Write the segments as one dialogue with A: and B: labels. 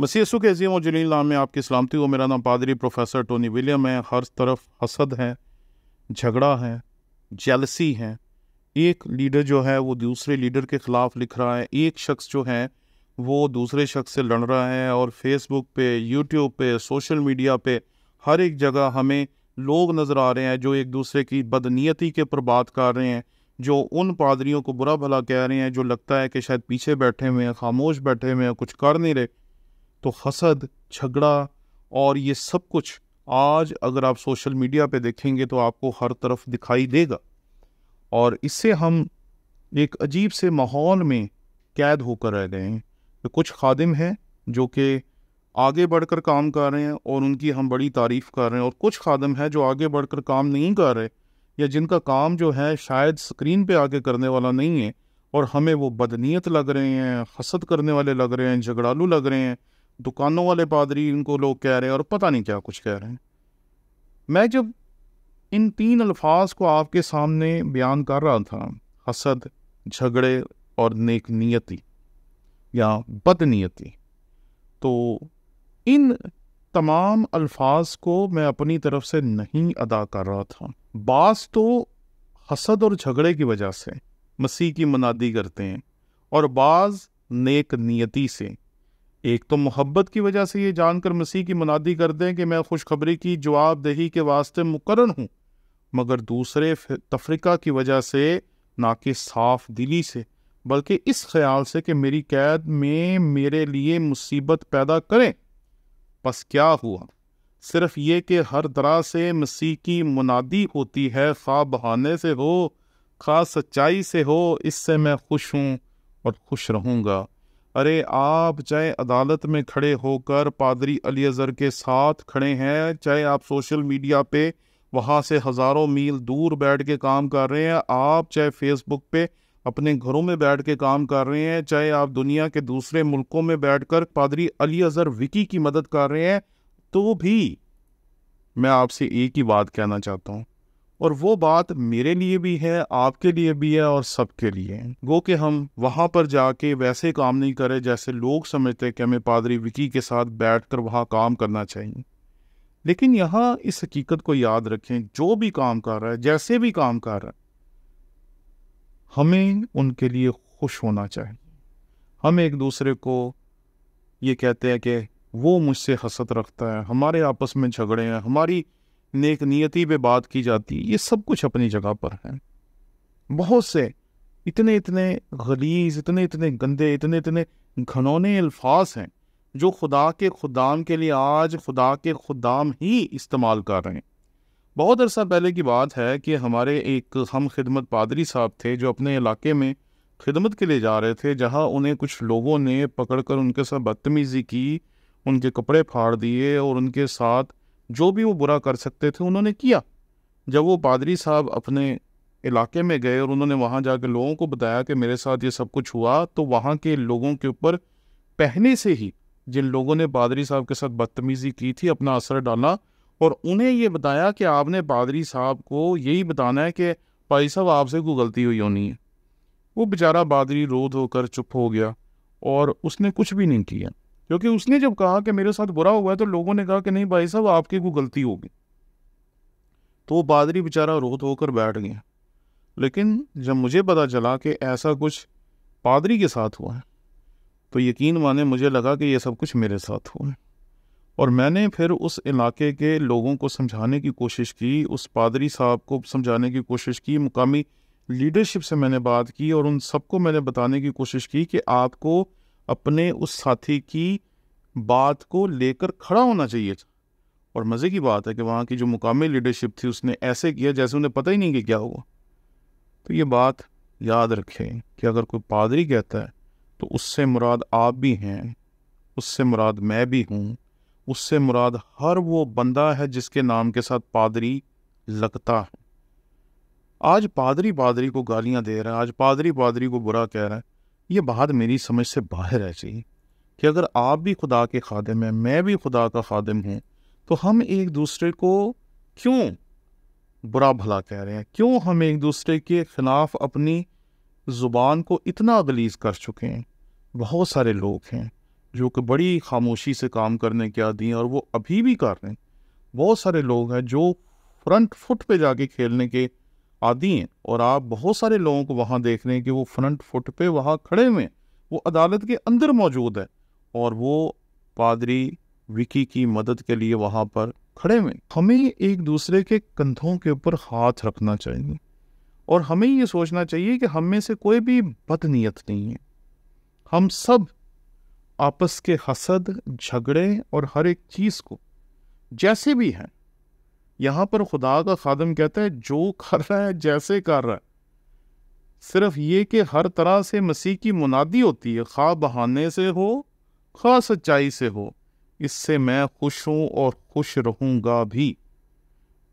A: मसीसु के अजीम और जलील नाम में आपकी सलामती हो मेरा नाम पादरी प्रोफेसर टोनी विलियम है हर तरफ हसद है झगड़ा है जेलसी है एक लीडर जो है वो दूसरे लीडर के ख़िलाफ़ लिख रहा है एक शख्स जो है वो दूसरे शख्स से लड़ रहा है और फेसबुक पे यूट्यूब पे सोशल मीडिया पे हर एक जगह हमें लोग नज़र आ रहे हैं जो एक दूसरे की बदनीयती के ऊपर बात कर रहे हैं जो उन पादरियों को बुरा भला कह रहे हैं जो लगता है कि शायद पीछे बैठे हुए हैं खामोश बैठे हुए हैं कुछ कर नहीं रहे तो हसद झगड़ा और ये सब कुछ आज अगर आप सोशल मीडिया पे देखेंगे तो आपको हर तरफ दिखाई देगा और इससे हम एक अजीब से माहौल में कैद होकर रह गए हैं तो कुछ खादिम हैं जो कि आगे बढ़कर काम कर रहे हैं और उनकी हम बड़ी तारीफ़ कर रहे हैं और कुछ खादम हैं जो आगे बढ़कर काम नहीं कर रहे या जिनका काम जो है शायद स्क्रीन पे आगे करने वाला नहीं है और हमें वो बदनीयत लग रहे हैं हसद करने वाले लग रहे हैं झगड़ालू लग रहे हैं दुकानों वाले पादरी इनको लोग कह रहे हैं और पता नहीं क्या कुछ कह रहे हैं मैं जब इन तीन अल्फाज को आपके सामने बयान कर रहा था हसद झगड़े और नेक नियति या बदनीयती तो इन तमाम अल्फाज को मैं अपनी तरफ से नहीं अदा कर रहा था बास तो हसद और झगड़े की वजह से मसीह की मनादी करते हैं और बाज़ नेक नियति से एक तो मोहब्बत की वजह से ये जानकर मसीह की मुनादी कर दें कि मैं खुशखबरी की जवाबदेही के वास्ते मुकर हूँ मगर दूसरे तफरीक़ा की वजह से ना कि साफ दिली से बल्कि इस ख्याल से कि मेरी कैद में मेरे लिए मुसीबत पैदा करें बस क्या हुआ सिर्फ ये कि हर तरह से मसीह की मुनादी होती है खा बहाने से हो खा सच्चाई से हो इससे मैं खुश हूँ और खुश रहूँगा अरे आप चाहे अदालत में खड़े होकर पादरी अली अजहर के साथ खड़े हैं चाहे आप सोशल मीडिया पे वहाँ से हज़ारों मील दूर बैठ के काम कर रहे हैं आप चाहे फेसबुक पे अपने घरों में बैठ के काम कर रहे हैं चाहे आप दुनिया के दूसरे मुल्कों में बैठकर पादरी अली अजहर विकी की मदद कर रहे हैं तो भी मैं आपसे एक ही बात कहना चाहता हूँ और वो बात मेरे लिए भी है आपके लिए भी है और सबके लिए वो कि हम वहाँ पर जाके वैसे काम नहीं करें जैसे लोग समझते कि हमें पादरी विकी के साथ बैठ कर वहाँ काम करना चाहिए लेकिन यहाँ इस हकीकत को याद रखें जो भी काम कर रहा है जैसे भी काम कर रहा है हमें उनके लिए खुश होना चाहिए हम एक दूसरे को ये कहते हैं कि वो मुझसे हसत रखता है हमारे आपस में झगड़े हैं हमारी नेक नियति पे बात की जाती है ये सब कुछ अपनी जगह पर है बहुत से इतने इतने गलीज इतने इतने गंदे इतने इतने घनौने अल्फाज हैं जो खुदा के खुदाम के लिए आज खुदा के खुदाम ही इस्तेमाल कर रहे हैं बहुत अरसा पहले की बात है कि हमारे एक हम खिदमत पादरी साहब थे जो अपने इलाके में खिदमत के लिए जा रहे थे जहाँ उन्हें कुछ लोगों ने पकड़कर उनके साथ बदतमीज़ी की उनके कपड़े फाड़ दिए और उनके साथ जो भी वो बुरा कर सकते थे उन्होंने किया जब वो पादरी साहब अपने इलाके में गए और उन्होंने वहाँ जाकर लोगों को बताया कि मेरे साथ ये सब कुछ हुआ तो वहाँ के लोगों के ऊपर पहने से ही जिन लोगों ने पादरी साहब के साथ बदतमीज़ी की थी अपना असर डाला और उन्हें ये बताया कि आपने पादरी साहब को यही बताना है कि भाई साहब आपसे कोई गलती हुई होनी है वो बेचारा पादरी रोध होकर चुप हो गया और उसने कुछ भी नहीं किया क्योंकि उसने जब कहा कि मेरे साथ बुरा हुआ है तो लोगों ने कहा कि नहीं भाई साहब आपकी कोई गलती होगी तो वो बादरी बेचारा रोत होकर बैठ गया लेकिन जब मुझे पता चला कि ऐसा कुछ पादरी के साथ हुआ है तो यकीन माने मुझे लगा कि यह सब कुछ मेरे साथ हुआ है और मैंने फिर उस इलाके के लोगों को समझाने की कोशिश की उस पादरी साहब को समझाने की कोशिश की मुकामी लीडरशिप से मैंने बात की और उन सबको मैंने बताने की कोशिश की कि आपको अपने उस साथी की बात को लेकर खड़ा होना चाहिए था और मज़े की बात है कि वहाँ की जो मुकामी लीडरशिप थी उसने ऐसे किया जैसे उन्हें पता ही नहीं कि क्या हुआ तो ये बात याद रखें कि अगर कोई पादरी कहता है तो उससे मुराद आप भी हैं उससे मुराद मैं भी हूँ उससे मुराद हर वो बंदा है जिसके नाम के साथ पादरी लगता है आज पादरी पादरी को गालियाँ दे रहा है आज पादरी पादरी को बुरा कह रहा है ये बात मेरी समझ से बाहर है जी कि अगर आप भी खुदा के खादम हैं मैं भी खुदा का खादम हूँ तो हम एक दूसरे को क्यों बुरा भला कह रहे हैं क्यों हम एक दूसरे के ख़िलाफ़ अपनी ज़ुबान को इतना गलीज़ कर चुके हैं बहुत सारे लोग हैं जो कि बड़ी खामोशी से काम करने के आदि हैं और वो अभी भी कर रहे हैं बहुत सारे लोग हैं जो फ्रंट फुट पे जाके खेलने के आदि हैं और आप बहुत सारे लोगों को वहाँ देख रहे हैं कि वो फ्रंट फुट पे वहाँ खड़े हुए हैं वो अदालत के अंदर मौजूद है और वो पादरी विकी की मदद के लिए वहाँ पर खड़े हुए हमें एक दूसरे के कंधों के ऊपर हाथ रखना चाहिए और हमें ये सोचना चाहिए कि हम में से कोई भी बदनीयत नहीं है हम सब आपस के हसद झगड़े और हर एक चीज़ को जैसे भी हैं यहाँ पर खुदा का खादम कहता है जो कर रहा है जैसे कर रहा है सिर्फ ये कि हर तरह से मसीह की मुनादी होती है खा बहाने से हो खा सच्चाई से हो इससे मैं खुश हूँ और खुश रहूँगा भी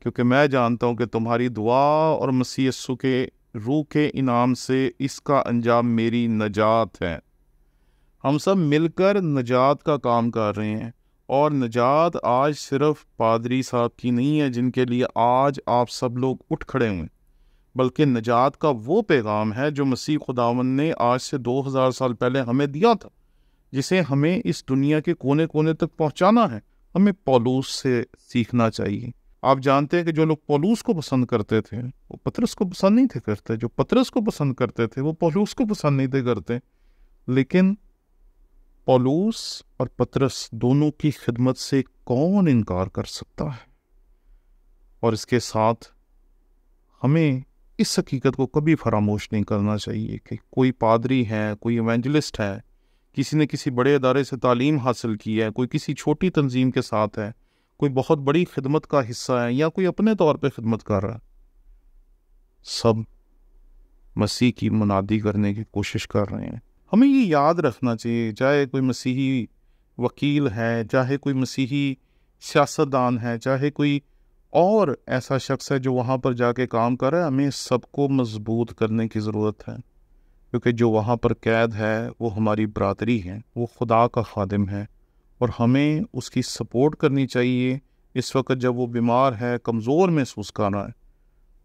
A: क्योंकि मैं जानता हूँ कि तुम्हारी दुआ और मसीह यस्सु के रूह के इनाम से इसका अंजाम मेरी नजात है हम सब मिलकर नजात का काम कर रहे हैं और निजात आज सिर्फ पादरी साहब की नहीं है जिनके लिए आज आप सब लोग उठ खड़े हुए बल्कि निजात का वो पैगाम है जो मसीह खुदावन ने आज से 2000 साल पहले हमें दिया था जिसे हमें इस दुनिया के कोने कोने तक पहुंचाना है हमें पॉलूस से सीखना चाहिए आप जानते हैं कि जो लोग पॉलूस को पसंद करते थे वो पतरस को पसंद नहीं थे करते जो पतरस को पसंद करते थे वो पॉलूस को पसंद नहीं थे करते लेकिन पलूस और पतरस दोनों की खिदमत से कौन इनकार कर सकता है और इसके साथ हमें इस हकीकत को कभी फरामोश नहीं करना चाहिए कि कोई पादरी है कोई इवेंजलिस्ट है किसी ने किसी बड़े अदारे से तालीम हासिल की है कोई किसी छोटी तंजीम के साथ है कोई बहुत बड़ी खिदमत का हिस्सा है या कोई अपने तौर पे खिदमत कर रहा है सब मसीह की मुनादी करने की कोशिश कर रहे हैं हमें ये याद रखना चाहिए चाहे कोई मसीही वकील है चाहे कोई मसीही सियासतदान है चाहे कोई और ऐसा शख्स है जो वहाँ पर जाके काम कर रहा है हमें सबको मजबूत करने की ज़रूरत है क्योंकि जो वहाँ पर कैद है वो हमारी बरदरी है वो खुदा का खादिम है और हमें उसकी सपोर्ट करनी चाहिए इस वक्त जब वो बीमार है कमज़ोर महसूस कर रहा है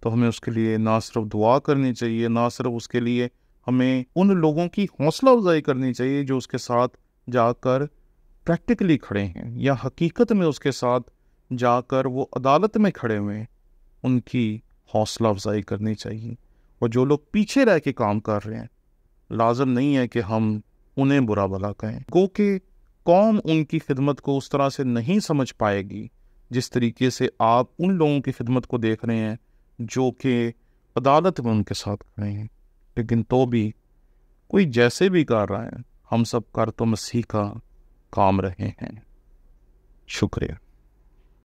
A: तो हमें उसके लिए ना सिर्फ दुआ करनी चाहिए ना सिर्फ उसके लिए हमें उन लोगों की हौसला अफजाई करनी चाहिए जो उसके साथ जाकर प्रैक्टिकली खड़े हैं या हकीकत में उसके साथ जाकर वो अदालत में खड़े हुए हैं उनकी हौसला अफजाई करनी चाहिए और जो लोग पीछे रह के काम कर रहे हैं लाजम नहीं है कि हम उन्हें बुरा भला कहें गो के कौम उनकी खिदमत को उस तरह से नहीं समझ पाएगी जिस तरीके से आप उन लोगों की खिदमत को देख रहे हैं जो कि अदालत में उनके साथ खड़े हैं लेकिन तो भी कोई जैसे भी कर रहा है हम सब कर तो मसीह का काम रहे हैं शुक्रिया